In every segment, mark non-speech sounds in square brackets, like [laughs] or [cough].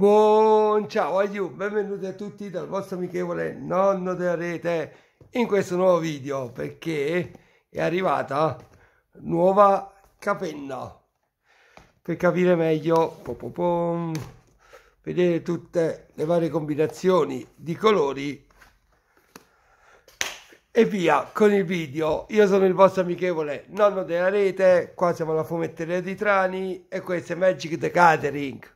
Buon ciao a you, benvenuti a tutti dal vostro amichevole nonno della rete in questo nuovo video perché è arrivata nuova capenna per capire meglio po po po, vedere tutte le varie combinazioni di colori e via con il video io sono il vostro amichevole nonno della rete qua siamo alla fumetteria di Trani e questo è Magic the Gathering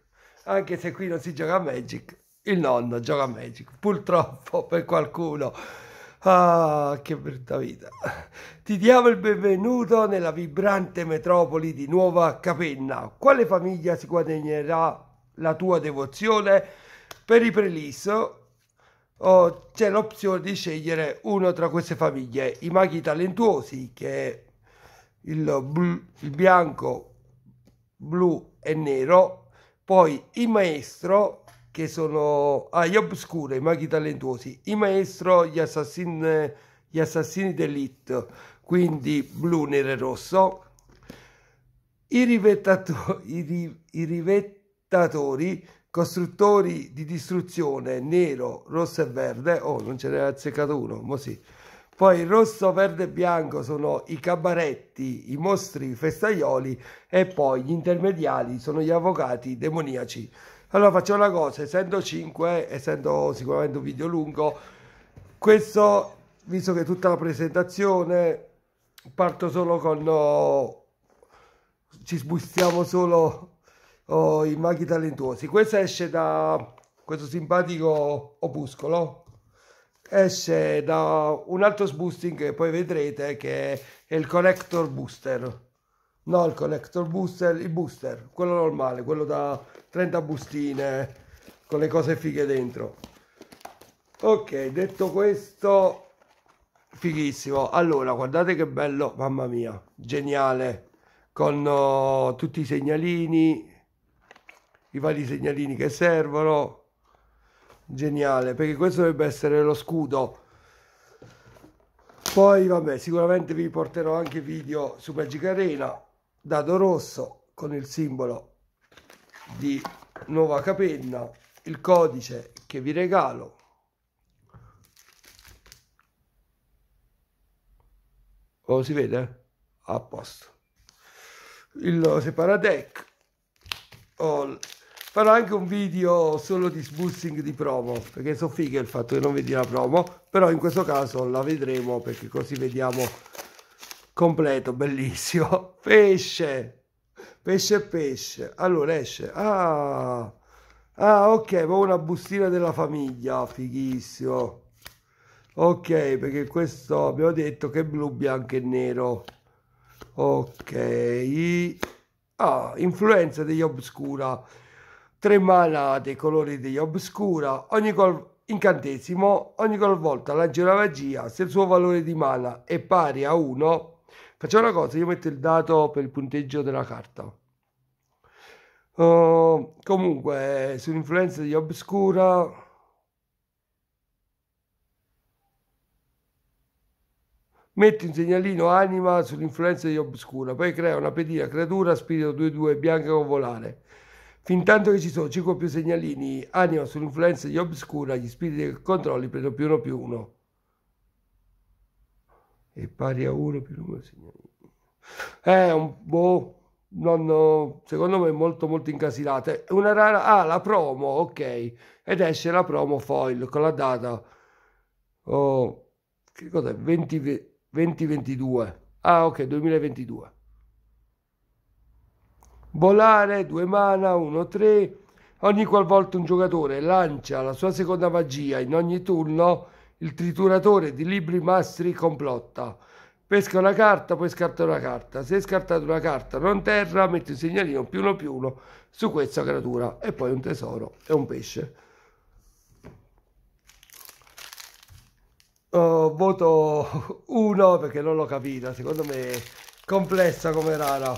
anche se qui non si gioca a Magic, il nonno gioca a Magic, purtroppo per qualcuno. Ah, che brutta vita. Ti diamo il benvenuto nella vibrante metropoli di Nuova Capenna. Quale famiglia si guadagnerà la tua devozione? Per i prelisso oh, c'è l'opzione di scegliere uno tra queste famiglie. I maghi talentuosi, che è il, blu, il bianco, blu e nero, poi il maestro, che sono ah, gli obscure, i maghi talentuosi, il maestro, gli assassini, gli assassini d'elite, quindi blu, nero e rosso. I, rivettatori, i, ri, i rivettatori, costruttori di distruzione, nero, rosso e verde. Oh, non ce ne azzeccato uno, ma sì poi rosso, verde e bianco sono i cabaretti, i mostri festaioli e poi gli intermediali sono gli avvocati demoniaci. Allora facciamo una cosa, essendo 5, essendo sicuramente un video lungo, questo, visto che tutta la presentazione, parto solo con... Oh, ci sbustiamo solo oh, i maghi talentuosi. Questo esce da questo simpatico opuscolo esce eh da un altro boosting che poi vedrete che è il connector booster no il connector booster il booster quello normale quello da 30 bustine con le cose fighe dentro ok detto questo fighissimo allora guardate che bello mamma mia geniale con oh, tutti i segnalini i vari segnalini che servono geniale perché questo dovrebbe essere lo scudo poi vabbè sicuramente vi porterò anche video su Magic Arena dado rosso con il simbolo di nuova capenna il codice che vi regalo oh, si vede? a posto il separatec ho farò anche un video solo di sbussing di promo perché so figa il fatto che non vedi la promo però in questo caso la vedremo perché così vediamo completo bellissimo [laughs] pesce pesce pesce allora esce ah, ah ok ma una bustina della famiglia fighissimo ok perché questo abbiamo detto che è blu bianco e nero ok ah influenza degli obscura tre mana dei colori degli Obscura, ogni gol incantesimo, ogni volta lancio la magia, se il suo valore di mana è pari a 1, facciamo una cosa, io metto il dato per il punteggio della carta. Uh, comunque, eh, sull'influenza di Obscura... Metti un segnalino anima sull'influenza di Obscura, poi crea una pedina creatura spirito 2-2 bianca con volare Fintanto che ci sono 5 o più segnalini, anima sull'influenza di Obscura, gli spiriti che controlli prendono più uno più uno. E pari a uno più uno segnalini. È eh, un boh, non, secondo me molto molto incasinata. È una rara... Ah, la promo, ok. Ed esce la promo foil con la data... Oh, che cos'è? 20, 2022. Ah, ok, 2022 volare, due mana, uno, tre. Ogni qualvolta un giocatore lancia la sua seconda magia in ogni turno, il trituratore di libri mastri complotta. Pesca una carta, poi scarta una carta. Se scartate una carta non terra, metti un segnalino più uno più uno su questa creatura e poi un tesoro e un pesce. Oh, voto 1 [laughs] perché non l'ho capita, secondo me è complessa come rara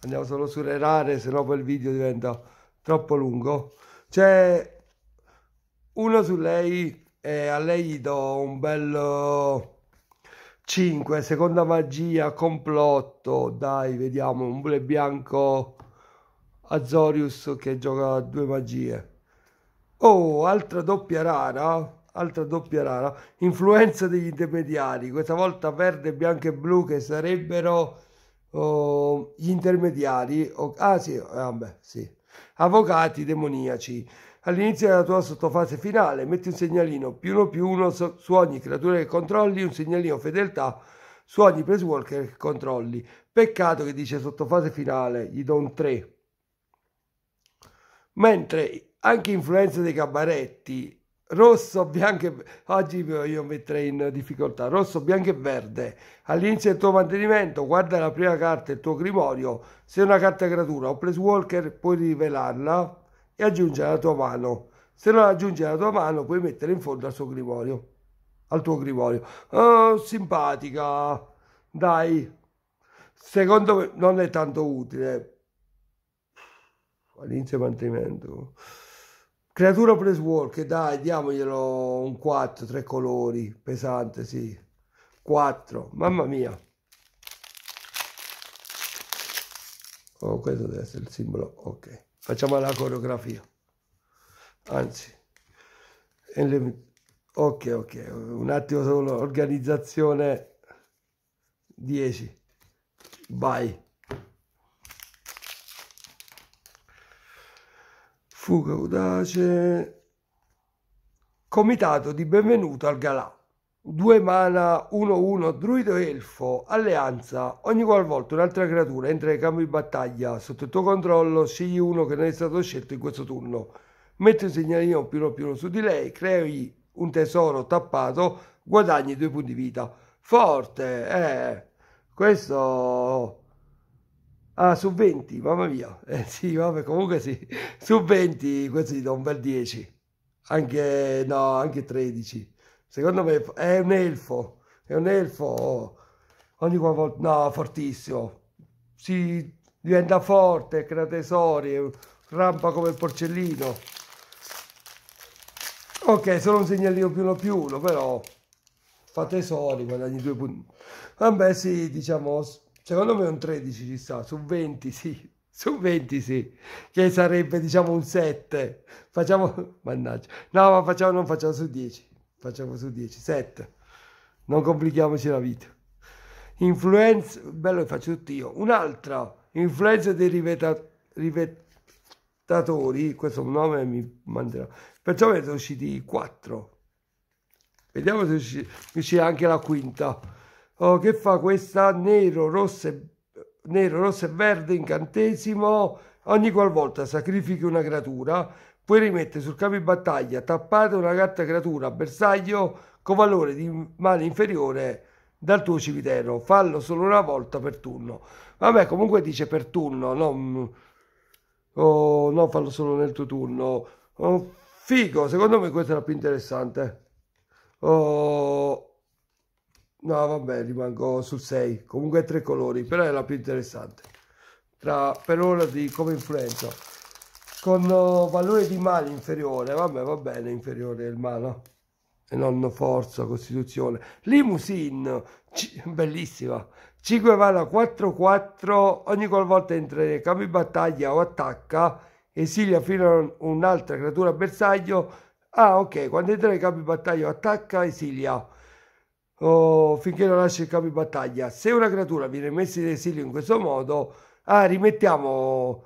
andiamo solo sulle rare, se no poi il video diventa troppo lungo. C'è uno su lei e a lei gli do un bel 5, seconda magia, complotto, dai, vediamo, un bule bianco Azorius che gioca due magie. Oh, altra doppia rara, altra doppia rara, influenza degli intermediari, questa volta verde, bianco e blu che sarebbero oh, gli intermediari, oh, ah sì, vabbè, ah, sì, avvocati demoniaci. All'inizio della tua sottofase finale metti un segnalino più uno più uno su ogni creatura che controlli, un segnalino fedeltà su ogni press che controlli. Peccato che dice sottofase finale, gli do un 3. Mentre anche influenza dei cabaretti rosso, bianco e oggi io metterei in difficoltà rosso, bianco e verde. All'inizio del tuo mantenimento, guarda la prima carta, il tuo grimorio. Se è una carta creatura o place walker, puoi rivelarla e aggiungere alla tua mano. Se non aggiungi alla tua mano, puoi mettere in fondo al suo grimorio. Al tuo grimorio. Oh, simpatica. Dai. Secondo me non è tanto utile. All'inizio del mantenimento. Creatura press dai, diamoglielo un 4, 3 colori, pesante, sì. 4, mamma mia. Oh, questo deve essere il simbolo, ok. Facciamo la coreografia. Anzi, ok, ok, un attimo solo, organizzazione 10. Bye. Fu caudace. Comitato di benvenuto al Galà. Due mana 1-1 druido elfo, alleanza. Ogni qualvolta un'altra creatura entra in campo di battaglia sotto il tuo controllo, scegli uno che non è stato scelto in questo turno. Metti un segnalino più uno più uno su di lei, crei un tesoro tappato, guadagni due punti vita. Forte, eh. Questo Ah, su 20, mamma mia. [laughs] Eh, sì, vabbè, comunque sì. Su 20, questo gli do un bel 10. Anche, no, anche 13. Secondo me è un elfo. È un elfo. Oh. Ogni volta, no, fortissimo. Si diventa forte, crea tesori, rampa come il porcellino. Ok, solo un segnalino più uno più uno, però fa tesori, guadagni due punti. Vabbè, sì, diciamo Secondo me un 13 ci sta, su 20 sì, su 20 sì, che sarebbe diciamo un 7. Facciamo, [laughs] mannaggia, no ma facciamo, non facciamo su 10, facciamo su 10, 7. Non complichiamoci la vita. Influenza, bello che faccio tutto io. Un'altra, influenza dei riveta, rivetatori, questo nome mi manderà. Perciò ne sono usciti 4. Vediamo se uscirà anche la quinta oh, che fa questa nero, rosso, nero, rosso e verde incantesimo. Ogni qualvolta sacrifichi una creatura, puoi rimettere sul capo di battaglia tappate una carta creatura bersaglio con valore di mano inferiore dal tuo cimitero. Fallo solo una volta per turno. Vabbè, comunque dice per turno, non, mm. oh, non fallo solo nel tuo turno. Oh, figo, secondo me questa è la più interessante. Oh, No, vabbè, rimango sul 6. Comunque tre colori, però è la più interessante. Tra, per ora di come influenza. Con eh, valore di male inferiore, vabbè, va bene, inferiore il mano. E non forza, costituzione. Limousine, bellissima. 5 vale 4-4, ogni qualvolta entra nei campi battaglia o attacca, esilia fino a un'altra creatura bersaglio. Ah, ok, quando entra nei campi battaglia o attacca, esilia oh, finché non lascia il capo di battaglia. Se una creatura viene messa in esilio in questo modo, ah, rimettiamo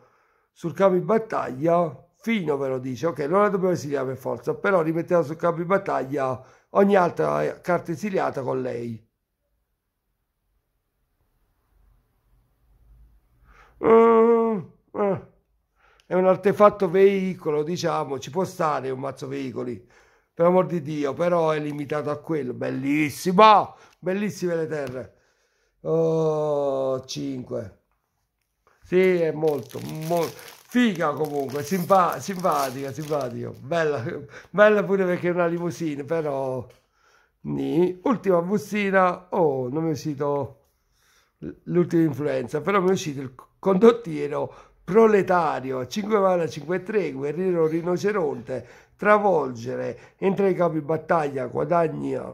sul capo di battaglia. Fino ve lo dice, ok, non la dobbiamo esiliare per forza, però rimettiamo sul capo di battaglia ogni altra eh, carta esiliata con lei. Uh, uh. È un artefatto veicolo, diciamo, ci può stare un mazzo veicoli per amor di Dio, però è limitato a quello. Bellissimo, bellissime le terre. Oh, 5. Sì, è molto, molto. Figa comunque, simpa simpatica, simpatico. Bella, bella pure perché è una limousine, però... Ni. Ultima bustina, oh, non mi è uscito l'ultima influenza, però mi è uscito il condottiero proletario, 5 mana 5 3, guerriero rinoceronte, travolgere, entra in campo di battaglia, guadagna,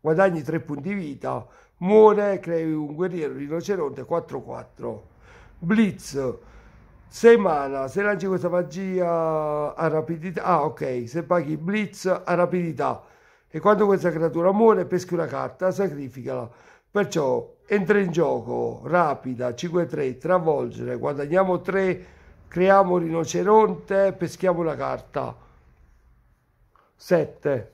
guadagni 3 punti vita, muore, crei un guerriero rinoceronte 4-4. Blitz, 6 mana, se lanci questa magia a rapidità, ah ok, se paghi Blitz a rapidità e quando questa creatura muore peschi una carta, sacrificala, perciò entra in gioco, rapida, 5-3, travolgere, guadagniamo 3, creiamo rinoceronte, peschiamo una carta. 7.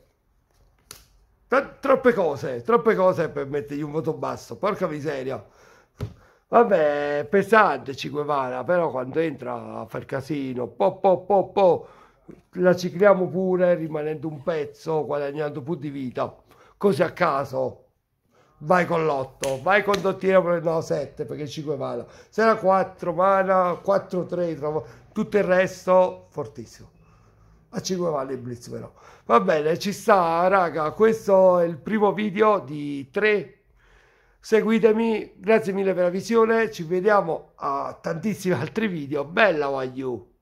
troppe cose, troppe cose per mettergli un voto basso, porca miseria. Vabbè, pesante ci Guevara, però quando entra a far casino, po po po po, la cicliamo pure rimanendo un pezzo, guadagnando più di vita, così a caso. Vai con l'otto, vai con Dottina no, 7 perché 5 vale. Se era 4 mana, 4-3, tutto il resto fortissimo a 5 vale blitz però va bene ci sta raga questo è il primo video di 3 seguitemi grazie mille per la visione ci vediamo a tantissimi altri video bella Wagyu